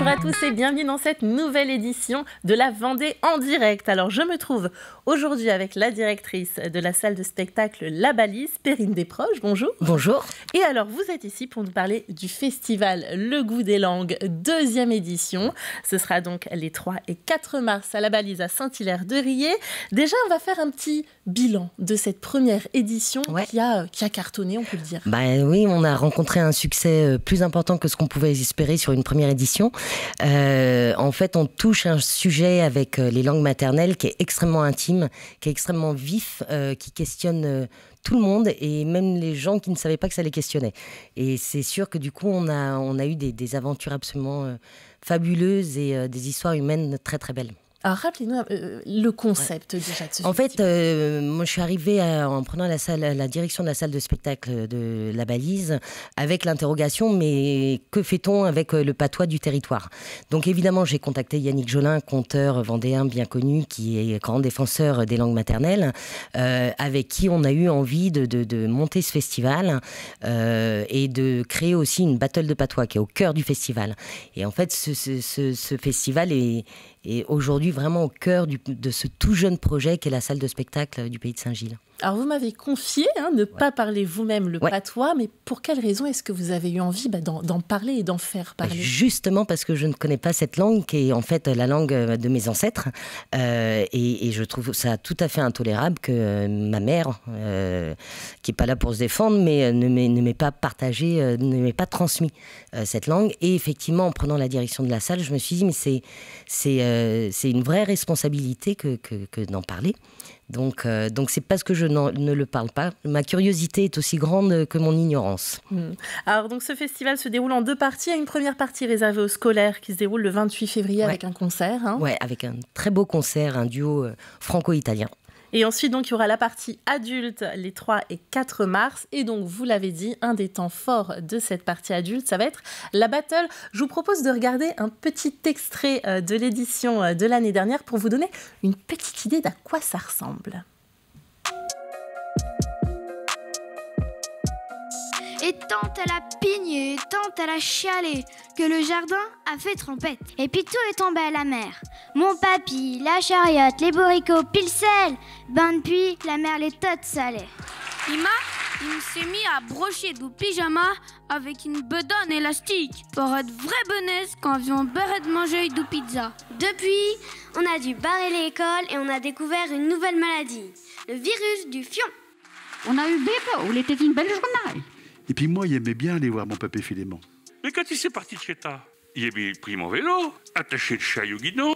Bonjour à tous et bienvenue dans cette nouvelle édition de la Vendée en direct. Alors je me trouve aujourd'hui avec la directrice de la salle de spectacle La Balise, Perrine Desproges. Bonjour. Bonjour. Et alors vous êtes ici pour nous parler du festival Le Goût des Langues, deuxième édition. Ce sera donc les 3 et 4 mars à La Balise à Saint-Hilaire de Riez. Déjà on va faire un petit bilan de cette première édition il qui, a, qui cartonné, on peut le dire. Bah oui, on a rencontré un succès euh, plus important que ce qu'on pouvait espérer sur une première édition. Euh, en fait, on touche un sujet avec euh, les langues maternelles qui est extrêmement intime, qui est extrêmement vif, euh, qui questionne tout le monde et même les gens qui ne savaient pas que ça les questionnait. Et c'est sûr que du coup, on a, eu des, des aventures absolument fabuleuses et des histoires humaines très très belles. Ah, rappelez-nous euh, euh, le concept déjà de ce En fait, euh, moi je suis arrivée en prenant la, la direction de la salle de spectacle de la balise avec l'interrogation mais que fait-on avec le patois du territoire Donc évidemment, j'ai contacté Yannick Jolin, conteur vendéen bien connu qui est grand défenseur des langues maternelles, avec qui on a eu envie de, monter ce festival et de créer aussi une battle de patois qui est au cœur du festival. Et en fait, ce festival est et aujourd'hui vraiment au cœur de ce tout jeune projet qu'est la salle de spectacle euh, du Pays de Saint-Gilles. Alors vous m'avez confié hein, ne pas parler vous-même le patois, mais pour quelle raison est-ce que vous avez eu envie bah, d'en parler et d'en faire bah, parler Justement parce que je ne connais pas cette langue qui est en fait la langue euh, de mes ancêtres euh, et, je trouve ça tout à fait intolérable que euh, ma mère, qui n'est pas là pour se défendre, mais ne m'ait pas partagé, ne m'ait pas transmis cette langue. Et effectivement, en prenant la direction de la salle, je me suis dit mais c'est c'est une vraie responsabilité que, que d'en parler. Donc, euh, donc c'est parce que je ne le parle pas. Ma curiosité est aussi grande que mon ignorance. Hmm. Alors, donc, ce festival se déroule en deux parties. Une première partie réservée aux scolaires qui se déroule le 28 février avec un concert. Hein. avec un très beau concert, un duo euh, franco-italien. Et ensuite, donc, il y aura la partie adulte les 3 et 4 mars. Et donc, vous l'avez dit, un des temps forts de cette partie adulte, ça va être la battle. Je vous propose de regarder un petit extrait euh, de l'édition euh, de l'année dernière pour vous donner une petite idée d'à quoi ça ressemble. Et tant à la pigné, tant à la chialé, que le jardin a fait trompette. Et puis tout est tombé à la mer. Mon papy, la chariote, les boricots, pilsel, sel. Ben depuis, la mer les totes salées. Ima, il s'est mis à brocher du pyjama avec une bedonne élastique pour être vraie benesse, quand on beurre de manger du pizza. Depuis, on a dû barrer l'école et on a découvert une nouvelle maladie, le virus du fion. On a eu bébé, il était une belle journée. Et puis moi, il aimait bien aller voir mon papé Philémon. Mais quand il s'est parti de toi, il a pris mon vélo, attaché le chat au guidon,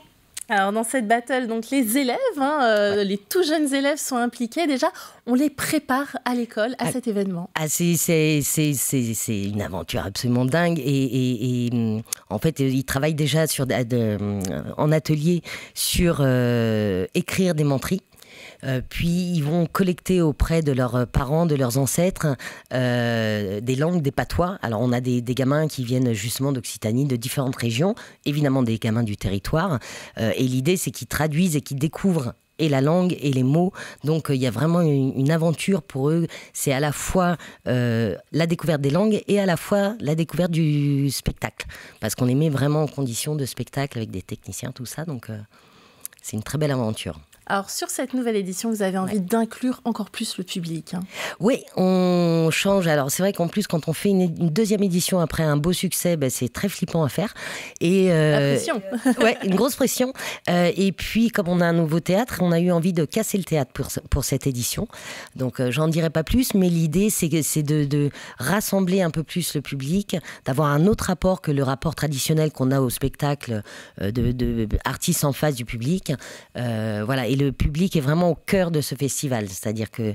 alors dans cette battle, donc les élèves, hein, euh, les tout jeunes élèves sont impliqués déjà. On les prépare à l'école à ah. cet événement. Ah c'est une aventure absolument dingue et, mm, en fait euh, ils travaillent déjà sur, euh, en atelier sur écrire des mentries. Euh, puis ils vont collecter auprès de leurs parents, de leurs ancêtres, euh, des langues, des patois. Alors on a des, gamins qui viennent justement d'Occitanie, de différentes régions, évidemment des gamins du territoire. Euh, et l'idée, c'est qu'ils traduisent et qu'ils découvrent et la langue et les mots. Donc il y a vraiment une, aventure pour eux. C'est à la fois la découverte des langues et à la fois la découverte du spectacle. Parce qu'on les met vraiment en condition de spectacle avec des techniciens, tout ça. Donc c'est une très belle aventure. Alors sur cette nouvelle édition, vous avez envie d'inclure encore plus le public. Hein. Oui, on change. Alors c'est vrai qu'en plus, quand on fait une, deuxième édition après un beau succès, ben, c'est très flippant à faire. Et, euh, La pression. une grosse pression. Euh, et puis comme on a un nouveau théâtre, on a eu envie de casser le théâtre pour, cette édition. Donc euh, j'en dirai pas plus, mais l'idée c'est de, de rassembler un peu plus le public, d'avoir un autre rapport que le rapport traditionnel qu'on a au spectacle de, en face du public. voilà le public est vraiment au cœur de ce festival. C'est-à-dire que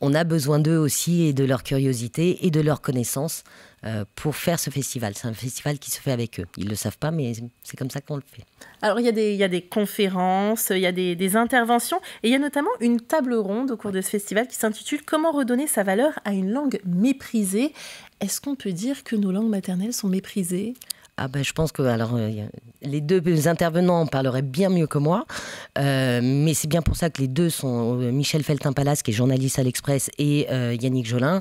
on a besoin d'eux aussi et de leur curiosité et de leur connaissance euh, pour faire ce festival. C'est un festival qui se fait avec eux. Ils ne le savent pas, mais c'est comme ça qu'on le fait. Alors, il y, a des, conférences, il y a des, des, interventions, et il y a notamment une table ronde au cours de ce festival qui s'intitule Comment redonner sa valeur à une langue méprisée Est-ce qu'on peut dire que nos langues maternelles sont méprisées ah ben, je pense que alors, euh, les deux intervenants parleraient bien mieux que moi, euh, mais c'est bien pour ça que les deux sont euh, Michel Feltin-Palas, qui est journaliste à l'Express, et Yannick Jolin,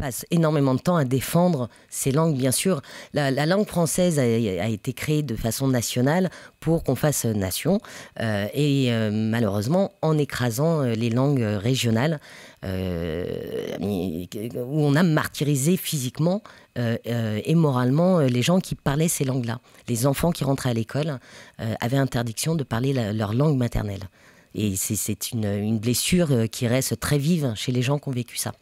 passe énormément de temps à défendre ces langues, bien sûr. La, langue française a, été créée de façon nationale pour qu'on fasse nation, euh, et euh, malheureusement, en écrasant euh, les langues régionales, où on a martyrisé physiquement et moralement les gens qui parlaient ces langues-là. Les enfants qui rentraient à l'école avaient interdiction de parler leur langue maternelle. Et c'est une blessure qui reste très vive chez les gens qui ont vécu ça.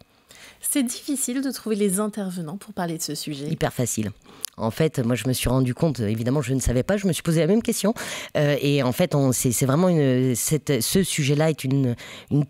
C'est difficile de trouver les intervenants pour parler de ce sujet. Hyper facile. En fait, moi, je me suis rendu compte, évidemment, je ne savais pas, je me suis posé la même question. Euh, et en fait, c'est vraiment ce sujet-là est une,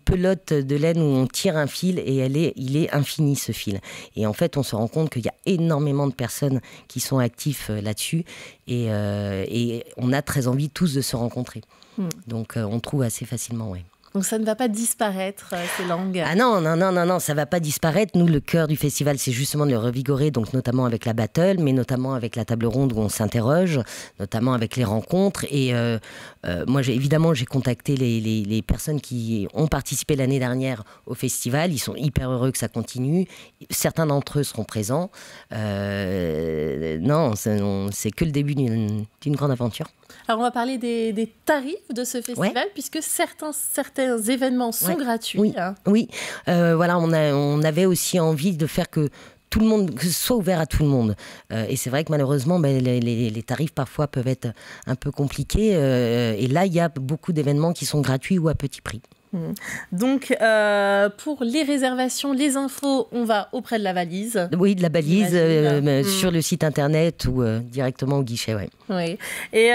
pelote de laine où on tire un fil et elle est, il est infini, ce fil. Et en fait, on se rend compte qu'il y a énormément de personnes qui sont actives euh, là-dessus euh, et, on a très envie tous de se rencontrer. Hmm. Donc, on trouve assez facilement, oui. Donc ça ne va pas disparaître, euh, ces langues Ah non, non, non, non, ça ne va pas disparaître. Nous, le cœur du festival, c'est justement de le revigorer, donc notamment avec la battle, mais notamment avec la table ronde où on s'interroge, notamment avec les rencontres. Et euh, euh, moi, évidemment, j'ai contacté les, personnes qui ont participé l'année dernière au festival. Ils sont hyper heureux que ça continue. Certains d'entre eux seront présents. non, c'est que le début d'une grande aventure. Alors, on va parler des, tarifs de ce festival, puisque certains, événements sont gratuits. Oui, hein. oui. Euh, voilà, on, avait aussi envie de faire que tout le monde, soit ouvert à tout le monde. Euh, et c'est vrai que malheureusement, ben, les, tarifs parfois peuvent être un peu compliqués. Euh, et là, il y a beaucoup d'événements qui sont gratuits ou à petit prix. Hmm. Donc, euh, pour les réservations, les infos, on va auprès de la valise. Oui, de la balise euh, hmm. sur le site internet ou euh, directement au guichet. Ouais. Oui. Et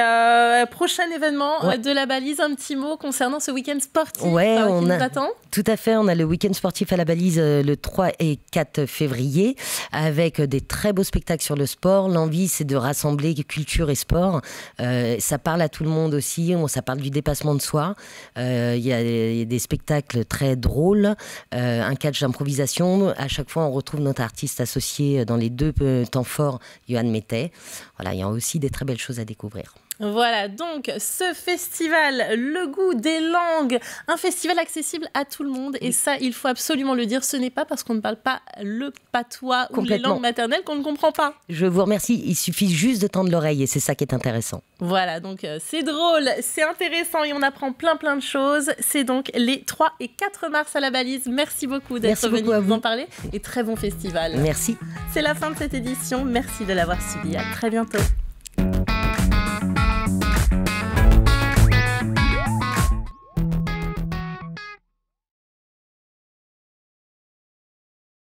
prochain événement de la balise, un petit mot concernant ce week-end sportif ouais, qui nous attend. Tout à fait, on a le week-end sportif à la balise le 3 et 4 février avec des très beaux spectacles sur le sport. L'envie, c'est de rassembler culture et sport. ça parle à tout le monde aussi, ça parle du dépassement de soi. Il y a des, spectacles très drôles, euh, un catch d'improvisation. À chaque fois, on retrouve notre artiste associé dans les deux euh, temps forts, Johan Mettet. Voilà, il y a aussi des très belles choses à découvrir. Voilà, donc ce festival, le goût des langues, un festival accessible à tout le monde. Et ça, il faut absolument le dire, ce n'est pas parce qu'on ne parle pas le patois ou les langues maternelles qu'on ne comprend pas. Je vous remercie, il suffit juste de tendre l'oreille et c'est ça qui est intéressant. Voilà, donc euh, c'est drôle, c'est intéressant et on apprend plein plein de choses. C'est donc les 3 et 4 mars à la balise. Merci beaucoup d'être venu nous en parler et très bon festival. Merci. C'est la fin de cette édition, merci de l'avoir suivi. À très bientôt.